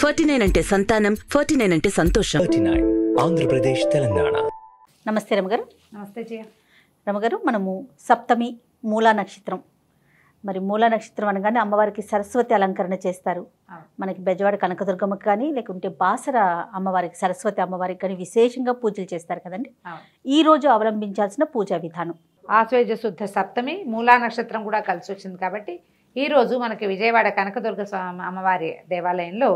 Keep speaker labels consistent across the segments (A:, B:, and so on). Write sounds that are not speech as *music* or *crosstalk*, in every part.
A: forty nine అంటే సంతానం forty nine అంటే సంతోషం ఆంధ్రప్రదేశ్ తెలంగాణ నమస్తే రమగారు నమస్తే జయ రమగారు మనము సప్తమి మూలా నక్షత్రం మరి మూలా నక్షత్రం అనగానే అమ్మవారికి సరస్వతి అలంకరణ చేస్తారు మనకి బెజవాడ కనకదుర్గమ్మకి కానీ లేకుంటే బాసర అమ్మవారికి సరస్వతి అమ్మవారికి కానీ విశేషంగా పూజలు చేస్తారు కదండి ఈ రోజు అవలంబించాల్సిన పూజా విధానం ఆశ్వేజ శుద్ధ సప్తమి మూలా నక్షత్రం కూడా కలిసి వచ్చింది కాబట్టి ఈరోజు మనకి విజయవాడ కనకదుర్గ స్వామి అమ్మవారి దేవాలయంలో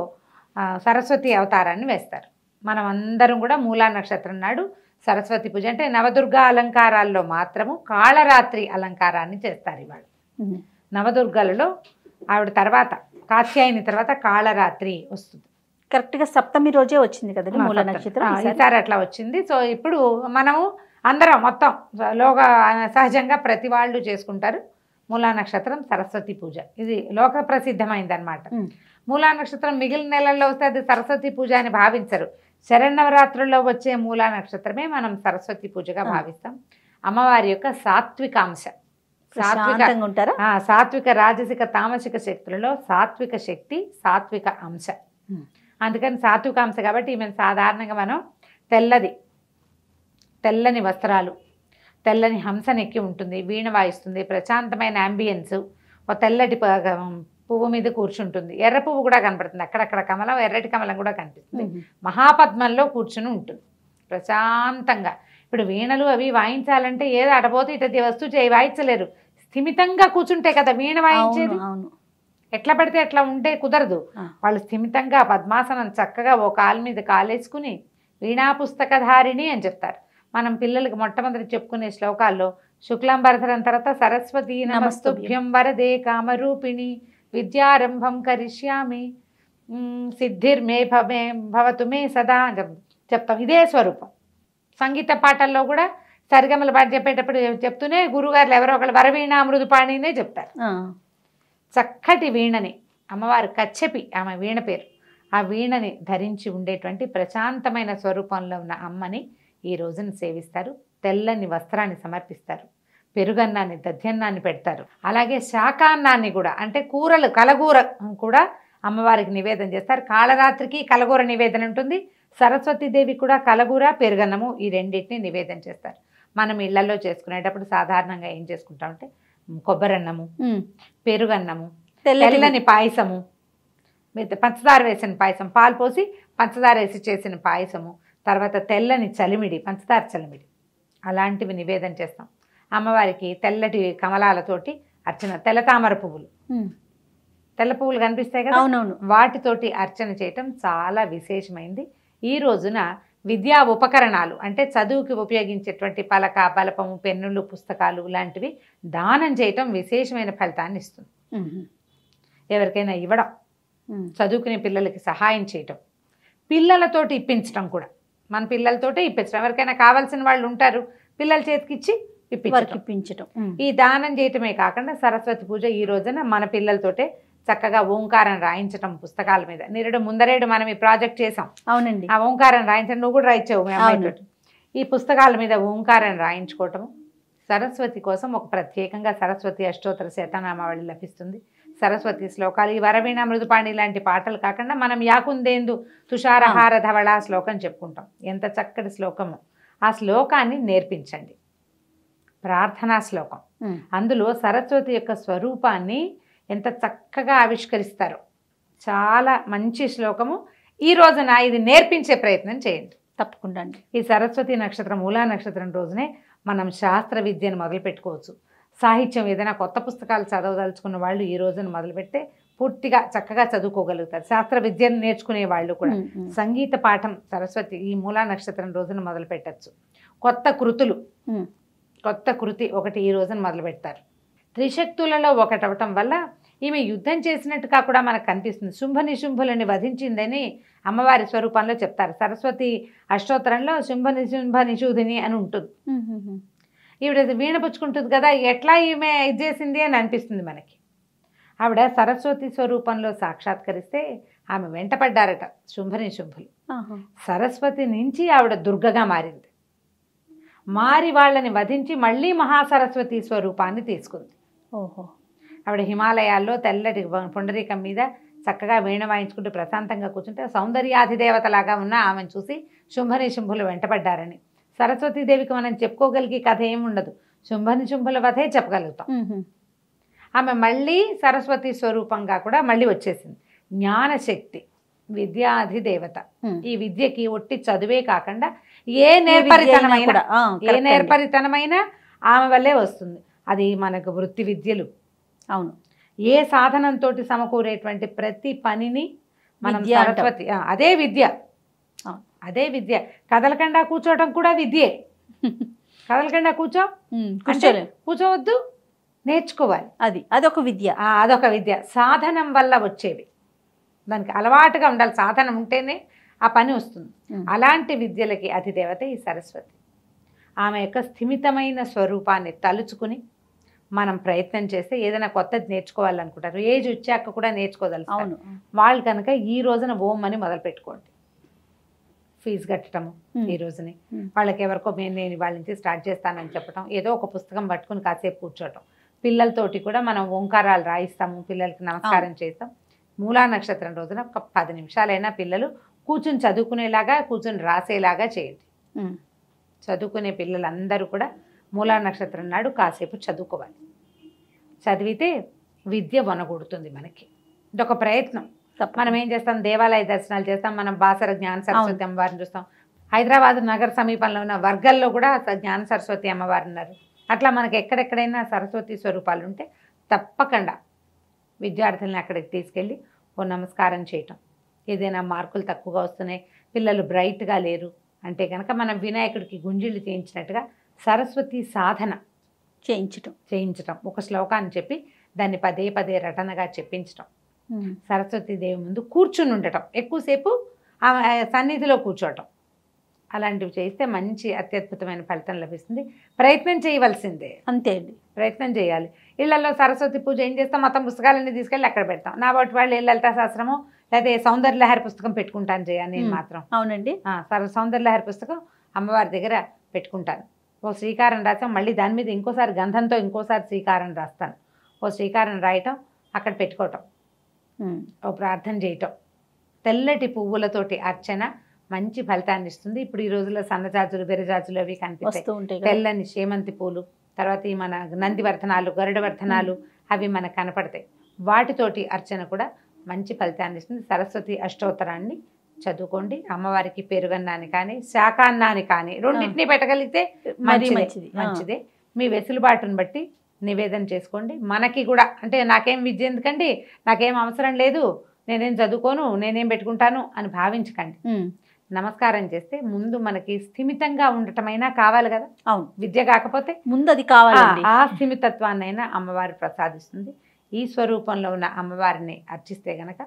A: సరస్వతి అవతారాన్ని వేస్తారు మనం అందరం కూడా మూలా నక్షత్రం నాడు సరస్వతి పూజ అంటే నవదుర్గ అలంకారాల్లో మాత్రము కాళరాత్రి అలంకారాన్ని చేస్తారు ఇవాళ నవదుర్గలలో ఆవిడ తర్వాత కాత్యాయని తర్వాత కాళరాత్రి వస్తుంది కరెక్ట్గా సప్తమి రోజే వచ్చింది కదండి మూల నక్షత్రం ఈసారి అట్లా వచ్చింది సో ఇప్పుడు మనము అందరం మొత్తం లోగా సహజంగా ప్రతి వాళ్ళు చేసుకుంటారు మూలా నక్షత్రం సరస్వతి పూజ ఇది లోక ప్రసిద్ధమైందనమాట మూలా నక్షత్రం మిగిలిన నెలల్లో వస్తే అది సరస్వతి పూజ అని భావించరు శరణవరాత్రుల్లో వచ్చే మూలా నక్షత్రమే మనం సరస్వతి పూజగా భావిస్తాం అమ్మవారి యొక్క సాత్విక అంశ సాత్విక ఉంటారా సాత్విక రాజసిక తామసిక శక్తులలో సాత్విక శక్తి సాత్విక అంశ అందుకని సాత్విక అంశ కాబట్టి ఈమె సాధారణంగా మనం తెల్లది తెల్లని వస్త్రాలు తెల్లని నెక్కి ఉంటుంది వీణ వాయిస్తుంది ప్రశాంతమైన అంబియన్స్ ఓ తెల్లటి పువ్వు మీద కూర్చుంటుంది ఎర్ర పువ్వు కూడా కనపడుతుంది అక్కడక్కడ కమలం ఎర్రటి కమలం కూడా కనిపిస్తుంది మహాపద్మంలో కూర్చుని ఉంటుంది ప్రశాంతంగా ఇప్పుడు వీణలు అవి వాయించాలంటే ఏదో అడపోతే ఇటు వస్తువు చేయి వాయించలేరు స్థిమితంగా కూర్చుంటే కదా వీణ వాయించేది ఎట్లా పడితే ఎట్లా ఉంటే కుదరదు వాళ్ళు స్థిమితంగా పద్మాసనం చక్కగా ఓ కాలు మీద కాలేసుకుని వీణా పుస్తకధారిణి అని చెప్తారు మనం పిల్లలకి మొట్టమొదటి చెప్పుకునే శ్లోకాల్లో శుక్లాంబరధరం తర్వాత సరస్వతి నమస్తుభ్యం వరదే కామరూపిణి విద్యారంభం కరిష్యామి సిద్ధిర్మే భవే భవతు మే సదా చెప్తాం ఇదే స్వరూపం సంగీత పాటల్లో కూడా సరిగమల పాట చెప్పేటప్పుడు చెప్తూనే గురుగారు ఎవరో ఒకళ్ళు వరవీణ మృదుపాణినే చెప్తారు చక్కటి వీణని అమ్మవారు కచ్చెపి ఆమె వీణ పేరు ఆ వీణని ధరించి ఉండేటువంటి ప్రశాంతమైన స్వరూపంలో ఉన్న అమ్మని ఈ రోజును సేవిస్తారు తెల్లని వస్త్రాన్ని సమర్పిస్తారు పెరుగన్నాన్ని దధ్యన్నాన్ని పెడతారు అలాగే శాకాన్నాన్ని కూడా అంటే కూరలు కలగూర కూడా అమ్మవారికి నివేదన చేస్తారు కాళరాత్రికి కలగూర నివేదన ఉంటుంది సరస్వతీదేవి కూడా కలగూర పెరుగన్నము ఈ రెండింటిని నివేదన చేస్తారు మనం ఇళ్లలో చేసుకునేటప్పుడు సాధారణంగా ఏం చేసుకుంటామంటే కొబ్బరన్నము పెరుగన్నము తెల్లని పాయసము పంచదార వేసిన పాయసం పాలు పోసి పంచదార వేసి చేసిన పాయసము తర్వాత తెల్లని చలిమిడి పంచదార చలిమిడి అలాంటివి నివేదన చేస్తాం అమ్మవారికి తెల్లటి కమలాలతోటి అర్చన తెల్ల తామర పువ్వులు తెల్ల పువ్వులు కనిపిస్తాయి కదా అవునవును వాటితోటి అర్చన చేయటం చాలా విశేషమైంది ఈ రోజున విద్యా ఉపకరణాలు అంటే చదువుకి ఉపయోగించేటువంటి పలక బలపము పెన్నులు పుస్తకాలు లాంటివి దానం చేయటం విశేషమైన ఫలితాన్ని ఇస్తుంది ఎవరికైనా ఇవ్వడం చదువుకునే పిల్లలకి సహాయం చేయటం పిల్లలతోటి ఇప్పించటం కూడా మన పిల్లలతోటే ఇప్పించడం ఎవరికైనా కావాల్సిన వాళ్ళు ఉంటారు పిల్లల చేతికిచ్చి ఇప్పించడం ఈ దానం చేయటమే కాకుండా సరస్వతి పూజ ఈ రోజున మన పిల్లలతోటే చక్కగా ఓంకారం రాయించటం పుస్తకాల మీద నిరుడు ముందరేడు మనం ఈ ప్రాజెక్ట్ చేసాం అవునండి ఆ ఓంకారం రాయించడం నువ్వు కూడా రాయించావు ఈ పుస్తకాల మీద ఓంకారం రాయించుకోవటం సరస్వతి కోసం ఒక ప్రత్యేకంగా సరస్వతి అష్టోత్తర శతనామావళి లభిస్తుంది సరస్వతి శ్లోకాలు ఈ వరవీణ మృదుపాణి లాంటి పాటలు కాకుండా మనం యాకుందేందు తుషారహార ధవళ శ్లోకం చెప్పుకుంటాం ఎంత చక్కటి శ్లోకము ఆ శ్లోకాన్ని నేర్పించండి ప్రార్థనా శ్లోకం అందులో సరస్వతి యొక్క స్వరూపాన్ని ఎంత చక్కగా ఆవిష్కరిస్తారు చాలా మంచి శ్లోకము ఈ రోజున ఇది నేర్పించే ప్రయత్నం చేయండి తప్పకుండా ఈ సరస్వతి నక్షత్రం మూలా నక్షత్రం రోజునే మనం శాస్త్ర విద్యను మొదలు పెట్టుకోవచ్చు సాహిత్యం ఏదైనా కొత్త పుస్తకాలు చదవదలుచుకున్న వాళ్ళు ఈ రోజున మొదలుపెట్టే పూర్తిగా చక్కగా చదువుకోగలుగుతారు శాస్త్ర విద్యను నేర్చుకునే వాళ్ళు కూడా సంగీత పాఠం సరస్వతి ఈ మూలా నక్షత్రం రోజున మొదలు పెట్టచ్చు కొత్త కృతులు కొత్త కృతి ఒకటి ఈ రోజున మొదలు పెడతారు త్రిశక్తులలో ఒకటవటం వల్ల ఈమె యుద్ధం చేసినట్టుగా కూడా మనకు కనిపిస్తుంది శుంభ నిశుంభులని వధించిందని అమ్మవారి స్వరూపంలో చెప్తారు సరస్వతి అష్టోత్తరంలో శుంభ నిశుంభ నిషూధిని అని ఉంటుంది ఈవిడ వీణ పుచ్చుకుంటుంది కదా ఎట్లా ఈమె ఇది చేసింది అని అనిపిస్తుంది మనకి ఆవిడ సరస్వతి స్వరూపంలో సాక్షాత్కరిస్తే ఆమె వెంటపడ్డారట శుంభని శుంభులు సరస్వతి నుంచి ఆవిడ దుర్గగా మారింది మారి వాళ్ళని వధించి మళ్ళీ మహాసరస్వతి స్వరూపాన్ని తీసుకుంది ఓహో ఆవిడ హిమాలయాల్లో తెల్లటి పుండరీకం మీద చక్కగా వీణ వాయించుకుంటూ ప్రశాంతంగా కూర్చుంటే సౌందర్యాధిదేవతలాగా ఉన్న ఆమెను చూసి శుంభని శుంభులు వెంటపడ్డారని సరస్వతీదేవికి మనం చెప్పుకోగలిగే కథ ఉండదు శుంభని శుంభుల కథే చెప్పగలుగుతాం ఆమె మళ్ళీ సరస్వతి స్వరూపంగా కూడా మళ్ళీ వచ్చేసింది జ్ఞానశక్తి విద్యాధి దేవత ఈ విద్యకి ఒట్టి చదువే కాకుండా ఏ నేర్పరితనమైన ఏ నేర్పరితనమైన ఆమె వల్లే వస్తుంది అది మనకు వృత్తి విద్యలు అవును ఏ సాధనంతో సమకూరేటువంటి ప్రతి పనిని మనం సరస్వతి అదే విద్య అవును అదే విద్య కదలకుండా కూర్చోవటం కూడా విద్యే *laughs* కదలకుండా కూర్చో కూర్చోలేదు కూర్చోవద్దు నేర్చుకోవాలి అది అదొక విద్య అదొక విద్య సాధనం వల్ల వచ్చేవి దానికి అలవాటుగా ఉండాలి సాధనం ఉంటేనే ఆ పని వస్తుంది అలాంటి విద్యలకి అధిదేవత ఈ సరస్వతి ఆమె యొక్క స్థిమితమైన స్వరూపాన్ని తలుచుకుని మనం ప్రయత్నం చేస్తే ఏదైనా కొత్తది నేర్చుకోవాలనుకుంటారు ఏజ్ వచ్చాక కూడా నేర్చుకోగలుగుతారు అవును వాళ్ళు కనుక ఈ రోజున ఓం అని మొదలు పెట్టుకోండి ఫీజు కట్టడము ఈ రోజుని వాళ్ళకి ఎవరికో మేము నేను వాళ్ళ నుంచి స్టార్ట్ చేస్తానని చెప్పడం ఏదో ఒక పుస్తకం పట్టుకుని కాసేపు కూర్చోవటం పిల్లలతోటి కూడా మనం ఓంకారాలు రాయిస్తాము పిల్లలకి నమస్కారం చేస్తాం మూలా నక్షత్రం రోజున ఒక పది నిమిషాలైనా పిల్లలు కూర్చుని చదువుకునేలాగా కూర్చుని రాసేలాగా చేయండి చదువుకునే పిల్లలందరూ కూడా మూలా నక్షత్రం నాడు కాసేపు చదువుకోవాలి చదివితే విద్య వనగొడుతుంది మనకి ఇదొక ప్రయత్నం మనం ఏం చేస్తాం దేవాలయ దర్శనాలు చేస్తాం మనం బాసర జ్ఞాన సరస్వతి అమ్మవారిని చూస్తాం హైదరాబాద్ నగర సమీపంలో ఉన్న వర్గల్లో కూడా జ్ఞాన సరస్వతి అమ్మవారు ఉన్నారు అట్లా మనకి ఎక్కడెక్కడైనా సరస్వతి స్వరూపాలు ఉంటే తప్పకుండా విద్యార్థుల్ని అక్కడికి తీసుకెళ్ళి ఓ నమస్కారం చేయటం ఏదైనా మార్కులు తక్కువగా వస్తున్నాయి పిల్లలు బ్రైట్గా లేరు అంటే కనుక మనం వినాయకుడికి గుంజిళ్ళు చేయించినట్టుగా సరస్వతి సాధన చేయించటం చేయించటం ఒక శ్లోకాన్ని చెప్పి దాన్ని పదే పదే రటనగా చెప్పించటం సరస్వతీదేవి ముందు కూర్చుని ఉండటం ఎక్కువసేపు సన్నిధిలో కూర్చోవటం అలాంటివి చేస్తే మంచి అత్యద్భుతమైన ఫలితం లభిస్తుంది ప్రయత్నం చేయవలసిందే అంతే అండి ప్రయత్నం చేయాలి ఇళ్లలో సరస్వతి పూజ ఏం చేస్తాం మొత్తం పుస్తకాలన్నీ తీసుకెళ్ళి అక్కడ పెడతాం నా బట్టి వాళ్ళు లలితా శాస్త్రము లేదా సౌందర్య లహరి పుస్తకం పెట్టుకుంటాను చేయాలి నేను మాత్రం అవునండి సర లహరి పుస్తకం అమ్మవారి దగ్గర పెట్టుకుంటాను ఓ శ్రీకారం రాసాం మళ్ళీ దాని మీద ఇంకోసారి గంధంతో ఇంకోసారి శ్రీకారం రాస్తాను ఓ శ్రీకారం రాయటం అక్కడ పెట్టుకోవటం ఓ ప్రార్థన చేయటం తెల్లటి పువ్వులతోటి అర్చన మంచి ఫలితాన్ని ఇస్తుంది ఇప్పుడు ఈ రోజుల్లో సన్నజాజులు బెరజాజులు అవి కనిపిస్తాయి తెల్లని చేమంతి పూలు తర్వాత ఈ మన నందివర్ధనాలు గరుడవర్ధనాలు అవి మనకు కనపడతాయి వాటితోటి అర్చన కూడా మంచి ఫలితాన్ని ఇస్తుంది సరస్వతి అష్టోత్తరాన్ని చదువుకోండి అమ్మవారికి పెరుగన్నాని కానీ శాకాన్నాని కానీ రెండింటినీ పెట్టగలిగితే మంచిది మంచిదే మీ వెసులుబాటును బట్టి నివేదన చేసుకోండి మనకి కూడా అంటే నాకేం విద్య ఎందుకండి నాకేం అవసరం లేదు నేనేం చదువుకోను నేనేం పెట్టుకుంటాను అని భావించకండి నమస్కారం చేస్తే ముందు మనకి స్థిమితంగా ఉండటమైనా కావాలి కదా అవును విద్య కాకపోతే ముందు అది కావాలి ఆ స్థిమితత్వాన్నైనా అమ్మవారు ప్రసాదిస్తుంది ఈ స్వరూపంలో ఉన్న అమ్మవారిని అర్చిస్తే గనక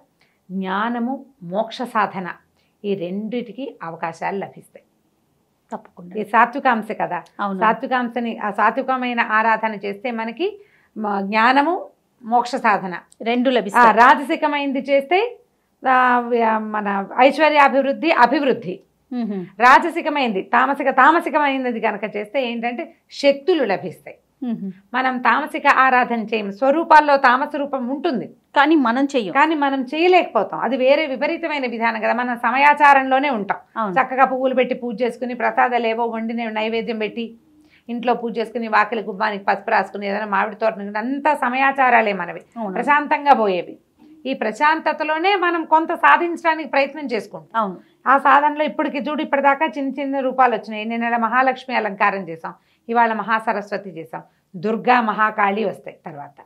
A: జ్ఞానము మోక్ష సాధన ఈ రెండిటికి అవకాశాలు లభిస్తాయి తప్పకుండా ఈ సాత్వికాంశ కదా సాత్వికాంశని ఆ సాత్వికమైన ఆరాధన చేస్తే మనకి జ్ఞానము మోక్ష సాధన రెండు లభిస్తాయి రాజసికమైంది చేస్తే మన ఐశ్వర్యాభివృద్ధి అభివృద్ధి రాజసికమైంది తామసిక తామసికమైనది కనుక చేస్తే ఏంటంటే శక్తులు లభిస్తాయి మనం తామసిక ఆరాధన చేయం స్వరూపాల్లో తామస రూపం ఉంటుంది కానీ మనం చెయ్యం కానీ మనం చేయలేకపోతాం అది వేరే విపరీతమైన విధానం కదా మనం సమయాచారంలోనే ఉంటాం చక్కగా పువ్వులు పెట్టి పూజ చేసుకుని ప్రసాదాలు ఏవో వండి నైవేద్యం పెట్టి ఇంట్లో పూజ చేసుకుని వాకిలి గుబ్బానికి పసుపు రాసుకుని ఏదైనా మామిడి తోట అంతా సమయాచారాలే మనవి ప్రశాంతంగా పోయేవి ఈ ప్రశాంతతలోనే మనం కొంత సాధించడానికి ప్రయత్నం చేసుకుంటాం ఆ సాధనలో ఇప్పటికి చూడు ఇప్పటిదాకా చిన్న చిన్న రూపాలు వచ్చినాయి నిన్న మహాలక్ష్మి అలంకారం చేసాం ఇవాళ మహాసరస్వతి చేసాం దుర్గా మహాకాళి వస్తాయి తర్వాత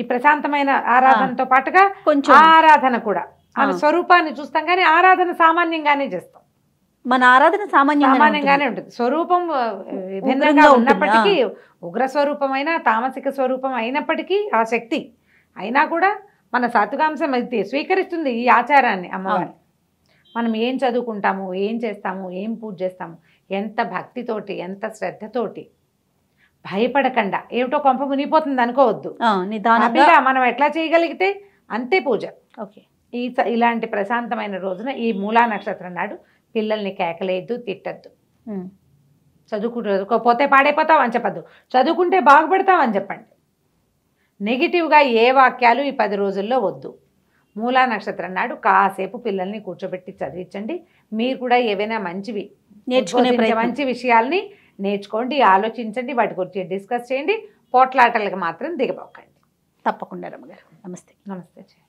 A: ఈ ప్రశాంతమైన ఆరాధనతో పాటుగా కొంచెం ఆరాధన కూడా ఆమె స్వరూపాన్ని చూస్తాం కానీ ఆరాధన సామాన్యంగానే చేస్తాం మన ఆరాధన సామాన్యంగానే ఉంటుంది స్వరూపం విభిన్నంగా ఉన్నప్పటికీ ఉగ్ర స్వరూపమైన తామసిక స్వరూపం అయినప్పటికీ ఆ శక్తి అయినా కూడా మన సాతుకాంశం అయితే స్వీకరిస్తుంది ఈ ఆచారాన్ని అమ్మవారి మనం ఏం చదువుకుంటాము ఏం చేస్తాము ఏం పూజ చేస్తాము ఎంత భక్తితోటి ఎంత శ్రద్ధతోటి భయపడకుండా ఏమిటో కొంప మునిగిపోతుంది అనుకోవద్దు మనం ఎట్లా చేయగలిగితే అంతే పూజ ఓకే ఈ ఇలాంటి ప్రశాంతమైన రోజున ఈ మూలా నక్షత్రం నాడు పిల్లల్ని కేకలేద్దు తిట్టద్దు చదువుకుంటే పోతే పాడైపోతావు అని చెప్పద్దు చదువుకుంటే బాగుపడతావు అని చెప్పండి నెగిటివ్గా ఏ వాక్యాలు ఈ పది రోజుల్లో వద్దు మూలా నక్షత్రం నాడు కాసేపు పిల్లల్ని కూర్చోబెట్టి చదివించండి మీరు కూడా ఏవైనా మంచివి నేర్చుకునే మంచి విషయాల్ని నేర్చుకోండి ఆలోచించండి వాటి గురించి డిస్కస్ చేయండి పోట్లాటలకు మాత్రం దిగబోకండి తప్పకుండా రమ్మగారు నమస్తే నమస్తే